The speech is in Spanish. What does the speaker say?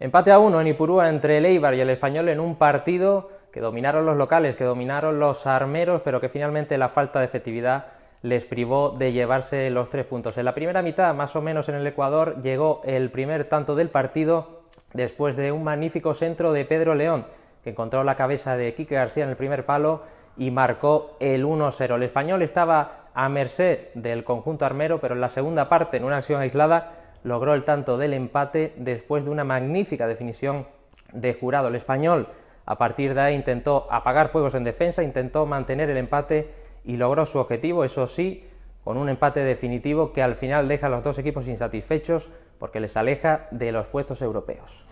Empate a uno en Ipurúa entre el Eibar y el Español en un partido que dominaron los locales, que dominaron los armeros, pero que finalmente la falta de efectividad les privó de llevarse los tres puntos. En la primera mitad, más o menos en el Ecuador, llegó el primer tanto del partido después de un magnífico centro de Pedro León, que encontró la cabeza de Quique García en el primer palo y marcó el 1-0. El español estaba a merced del conjunto armero, pero en la segunda parte, en una acción aislada, logró el tanto del empate después de una magnífica definición de jurado. El español a partir de ahí intentó apagar fuegos en defensa, intentó mantener el empate y logró su objetivo, eso sí, con un empate definitivo que al final deja a los dos equipos insatisfechos porque les aleja de los puestos europeos.